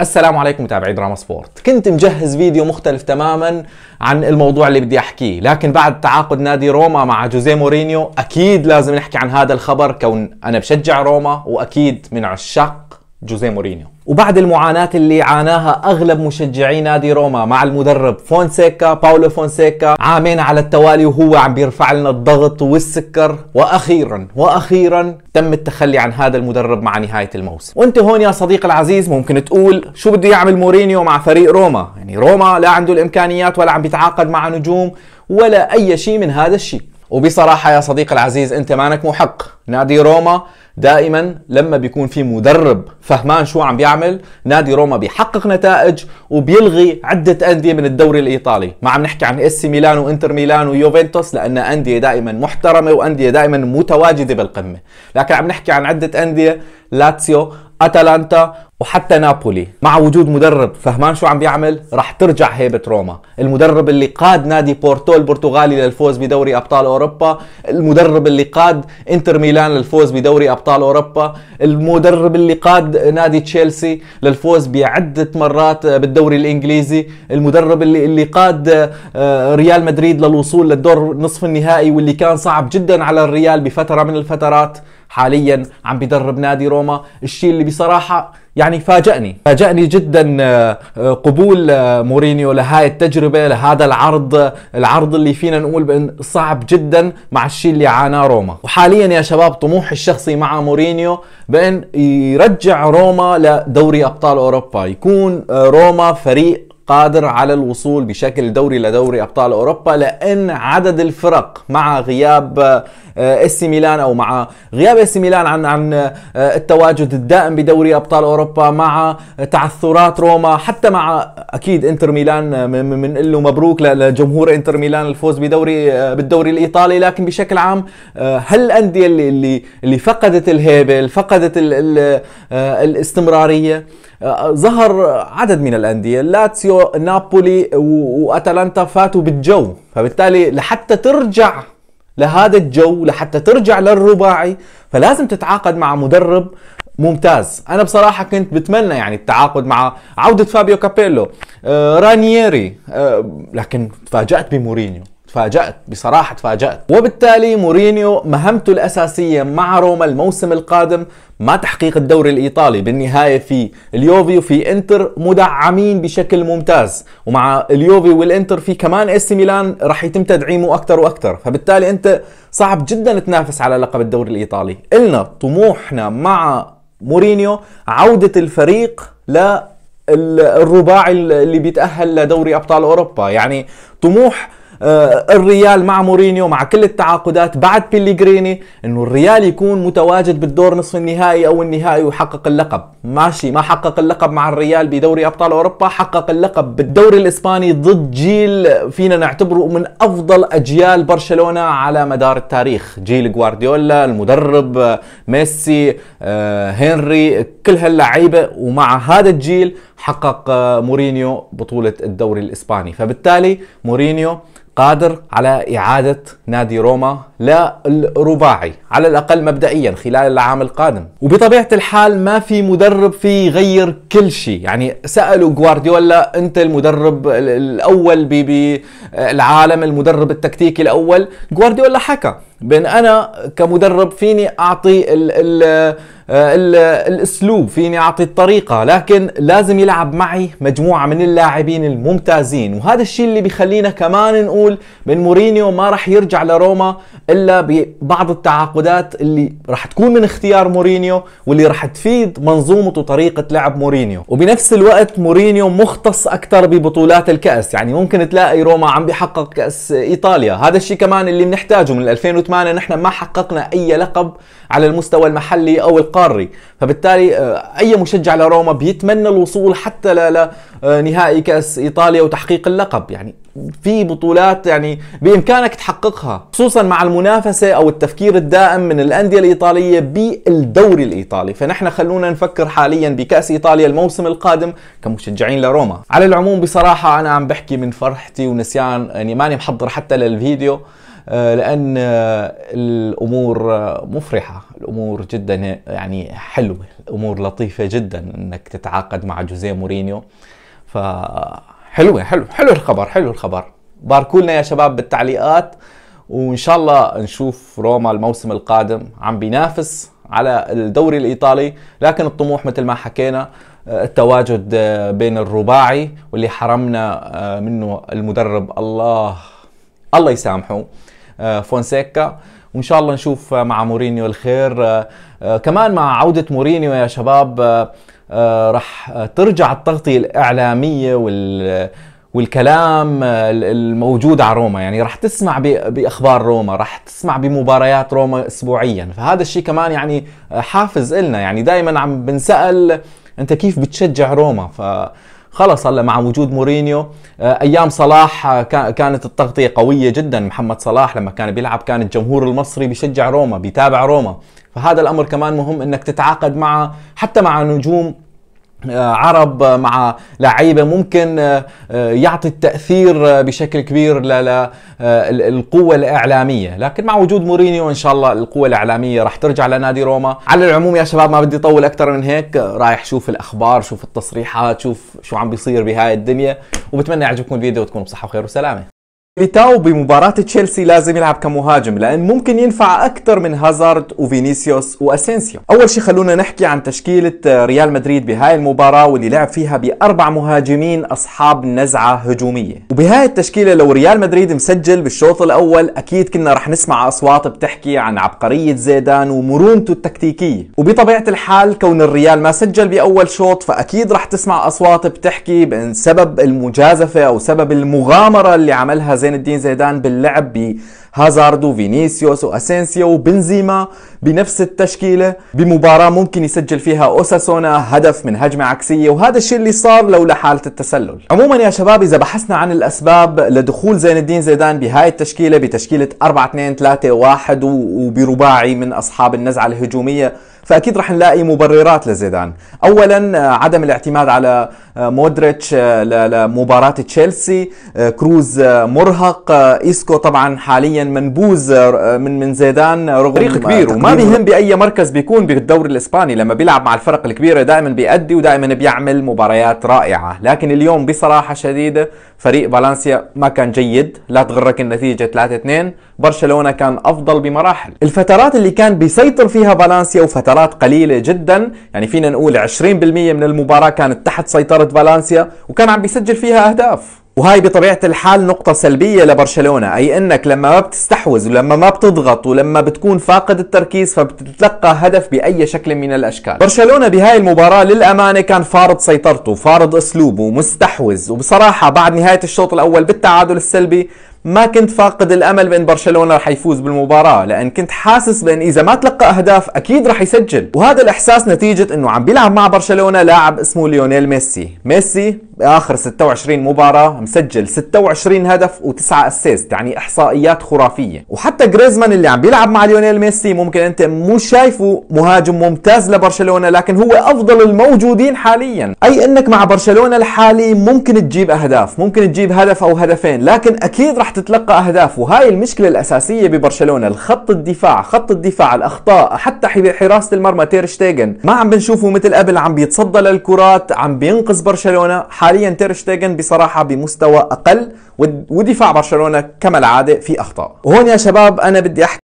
السلام عليكم متابعي دراما سبورت كنت مجهز فيديو مختلف تماما عن الموضوع اللي بدي احكيه لكن بعد تعاقد نادي روما مع جوزيه مورينيو اكيد لازم نحكي عن هذا الخبر كون انا بشجع روما واكيد من عشاق جوزيه مورينيو وبعد المعاناة اللي عاناها أغلب مشجعي نادي روما مع المدرب فونسيكا باولو فونسيكا عامين على التوالي وهو عم بيرفع لنا الضغط والسكر وأخيرا وأخيرا تم التخلي عن هذا المدرب مع نهاية الموسم وانت هون يا صديقي العزيز ممكن تقول شو بده يعمل مورينيو مع فريق روما يعني روما لا عنده الإمكانيات ولا عم بيتعاقد مع نجوم ولا أي شيء من هذا الشيء وبصراحة يا صديقي العزيز انت مانك محق نادي روما دائما لما بيكون في مدرب فهمان شو عم بيعمل نادي روما بيحقق نتائج وبيلغي عده انديه من الدوري الايطالي ما عم نحكي عن اس ميلان وانتر ميلان ويوفنتوس لان انديه دائما محترمه وانديه دائما متواجده بالقمه لكن عم نحكي عن عده انديه لاتسيو اتلانتا وحتى نابولي مع وجود مدرب فهمان شو عم بيعمل رح ترجع هيبة روما المدرب اللي قاد نادي بورتو البرتغالي للفوز بدوري أبطال أوروبا المدرب اللي قاد انتر ميلان للفوز بدوري أبطال أوروبا المدرب اللي قاد نادي تشيلسي للفوز بعدة مرات بالدوري الإنجليزي المدرب اللي, اللي قاد آه، ريال مدريد للوصول للدور نصف النهائي واللي كان صعب جدا على الريال بفترة من الفترات حاليا عم بيدرب نادي روما الشيء اللي بصراحة يعني فاجأني فاجأني جدا آه، آه، قبول آه، مورينيو لهاي التجربة لهذا العرض العرض اللي فينا نقول بأن صعب جدا مع الشيء اللي عاناه روما وحاليا يا شباب طموحي الشخصي مع مورينيو بأن يرجع روما لدوري أبطال أوروبا يكون روما فريق قادر على الوصول بشكل دوري لدوري ابطال اوروبا لان عدد الفرق مع غياب اس آه، ميلان او مع غياب اس ميلان عن عن آه، التواجد الدائم بدوري ابطال اوروبا مع تعثرات روما حتى مع اكيد انتر ميلان آه، من له مبروك لجمهور انتر ميلان الفوز بدوري بالدوري الايطالي لكن بشكل عام هل الانديه اللي اللي فقدت الهيبه فقدت الاستمراريه ظهر عدد من الأندية لاتسيو نابولي وأتلانتا فاتوا بالجو فبالتالي لحتى ترجع لهذا الجو لحتى ترجع للرباعي فلازم تتعاقد مع مدرب ممتاز انا بصراحه كنت بتمنى يعني التعاقد مع عوده فابيو كابيلو آه رانييري آه لكن تفاجات بمورينيو تفاجأت بصراحة تفاجأت وبالتالي مورينيو مهمته الأساسية مع روما الموسم القادم ما تحقيق الدوري الإيطالي بالنهاية في اليوفي وفي إنتر مدعمين بشكل ممتاز ومع اليوفي والإنتر في كمان إس ميلان رح يتم تدعيمه أكثر وأكثر فبالتالي أنت صعب جدا تنافس على لقب الدوري الإيطالي إلنا طموحنا مع مورينيو عودة الفريق ل الرباعي اللي بيتأهل لدوري أبطال أوروبا يعني طموح آه، الريال مع مورينيو مع كل التعاقدات بعد بيليغريني انه الريال يكون متواجد بالدور نصف النهائي او النهائي ويحقق اللقب ماشي ما حقق اللقب مع الريال بدوري ابطال اوروبا حقق اللقب بالدوري الاسباني ضد جيل فينا نعتبره من افضل اجيال برشلونه على مدار التاريخ جيل غوارديولا المدرب ميسي آه، هنري كل هاللعيبه ومع هذا الجيل حقق مورينيو بطوله الدوري الاسباني فبالتالي مورينيو قادر على إعادة نادي روما للرباعي على الأقل مبدئيا خلال العام القادم وبطبيعة الحال ما في مدرب في يغير كل شيء يعني سألوا جوارديولا أنت المدرب الأول بالعالم المدرب التكتيكي الأول جوارديولا حكى بين انا كمدرب فيني اعطي الـ الـ آه، الـ الاسلوب فيني اعطي الطريقه لكن لازم يلعب معي مجموعه من اللاعبين الممتازين وهذا الشيء اللي بيخلينا كمان نقول من مورينيو ما راح يرجع لروما الا ببعض التعاقدات اللي راح تكون من اختيار مورينيو واللي راح تفيد منظومه وطريقه لعب مورينيو وبنفس الوقت مورينيو مختص اكثر ببطولات الكاس يعني ممكن تلاقي روما عم بيحقق كاس ايطاليا هذا الشيء كمان اللي بنحتاجه من 2008 معنى نحن ما حققنا اي لقب على المستوى المحلي او القاري فبالتالي آه، اي مشجع لروما بيتمنى الوصول حتى لنهائي آه، كاس ايطاليا وتحقيق اللقب يعني في بطولات يعني بامكانك تحققها خصوصا مع المنافسه او التفكير الدائم من الانديه الايطاليه بالدوري الايطالي فنحن خلونا نفكر حاليا بكاس ايطاليا الموسم القادم كمشجعين لروما على العموم بصراحه انا عم بحكي من فرحتي ونسيان يعني ماني محضر حتى للفيديو آه، لان آه، الامور آه، مفرحه الامور جدا يعني حلوه الامور لطيفه جدا انك تتعاقد مع جوزيه مورينيو ف حلوه حلو حلو الخبر حلو الخبر باركوا لنا يا شباب بالتعليقات وان شاء الله نشوف روما الموسم القادم عم بينافس على الدوري الايطالي لكن الطموح مثل ما حكينا التواجد بين الرباعي واللي حرمنا منه المدرب الله الله يسامحه آه، فونسيكا وان شاء الله نشوف مع مورينيو الخير آه، آه، كمان مع عوده مورينيو يا شباب رح ترجع التغطيه الاعلاميه وال والكلام الموجود على روما يعني رح تسمع باخبار روما رح تسمع بمباريات روما اسبوعيا فهذا الشيء كمان يعني حافز إلنا يعني دائما عم بنسال انت كيف بتشجع روما ف خلص هلا مع وجود مورينيو آه، ايام صلاح آه، كانت التغطيه قويه جدا محمد صلاح لما كان بيلعب كان الجمهور المصري بيشجع روما بيتابع روما فهذا الامر كمان مهم انك تتعاقد مع حتى مع نجوم آه، عرب مع لعيبة ممكن آه، آه، يعطي التأثير بشكل كبير للقوة الإعلامية لكن مع وجود مورينيو إن شاء الله القوة الإعلامية راح ترجع لنادي روما على العموم يا شباب ما بدي أطول أكثر من هيك رايح شوف الأخبار شوف التصريحات شوف شو عم بيصير بهاي الدنيا وبتمنى يعجبكم الفيديو وتكونوا بصحة وخير وسلامة ميليتاو بمباراة تشيلسي لازم يلعب كمهاجم لأن ممكن ينفع أكثر من هازارد وفينيسيوس وأسينسيو أول شيء خلونا نحكي عن تشكيلة آه، ريال مدريد بهاي المباراة واللي لعب فيها بأربع مهاجمين أصحاب نزعة هجومية وبهاي التشكيلة لو ريال مدريد مسجل بالشوط الأول أكيد كنا رح نسمع أصوات بتحكي عن عبقرية زيدان ومرونته التكتيكية وبطبيعة الحال كون الريال ما سجل بأول شوط فأكيد رح تسمع أصوات بتحكي بأن سبب المجازفة أو سبب المغامرة اللي عملها زيدان زين الدين زيدان باللعب بهازارد وفينيسيوس واسينسيو وبنزيما بنفس التشكيله بمباراه ممكن يسجل فيها اوساسونا هدف من هجمه عكسيه وهذا الشيء اللي صار لولا حاله التسلل عموما يا شباب اذا بحثنا عن الاسباب لدخول زين الدين زيدان بهاي التشكيله بتشكيله 4 2 3 1 وبرباعي من اصحاب النزعه الهجوميه فاكيد رح نلاقي مبررات لزيدان اولا آه، عدم الاعتماد على آه، مودريتش آه، لمباراه تشيلسي كروز مرهق ايسكو طبعا حاليا منبوز من من زيدان رغم فريق كبير وما بيهم باي مركز بيكون بالدوري الاسباني لما بيلعب مع الفرق الكبيره دائما بيأدي ودائما بيعمل مباريات رائعه لكن اليوم بصراحه شديده فريق فالنسيا ما كان جيد لا تغرك النتيجه 3 2 برشلونه كان افضل بمراحل الفترات اللي كان بيسيطر فيها فالنسيا وفترات انتصارات قليله جدا يعني فينا نقول 20% من المباراه كانت تحت سيطره فالنسيا وكان عم بيسجل فيها اهداف وهي بطبيعة الحال نقطة سلبية لبرشلونة أي أنك لما ما بتستحوذ ولما ما بتضغط ولما بتكون فاقد التركيز فبتتلقى هدف بأي شكل من الأشكال برشلونة بهاي المباراة للأمانة كان فارض سيطرته فارض أسلوبه مستحوذ وبصراحة بعد نهاية الشوط الأول بالتعادل السلبي ما كنت فاقد الامل بان برشلونه رح يفوز بالمباراه لان كنت حاسس بان اذا ما تلقى اهداف اكيد رح يسجل وهذا الاحساس نتيجه انه عم بيلعب مع برشلونه لاعب اسمه ليونيل ميسي ميسي باخر 26 مباراه مسجل 26 هدف و9 اسيست يعني احصائيات خرافيه وحتى جريزمان اللي عم بيلعب مع ليونيل ميسي ممكن انت مو شايفه مهاجم ممتاز لبرشلونه لكن هو افضل الموجودين حاليا اي انك مع برشلونه الحالي ممكن تجيب اهداف ممكن تجيب هدف او هدفين لكن اكيد رح راح تتلقى اهداف وهاي المشكله الاساسيه ببرشلونه الخط الدفاع خط الدفاع الاخطاء حتى حراسه المرمى تير شتيجن ما عم بنشوفه مثل قبل عم بيتصدى للكرات عم بينقذ برشلونه حاليا تير شتيجن بصراحه بمستوى اقل ودفاع برشلونه كما العاده في اخطاء وهون يا شباب انا بدي احكي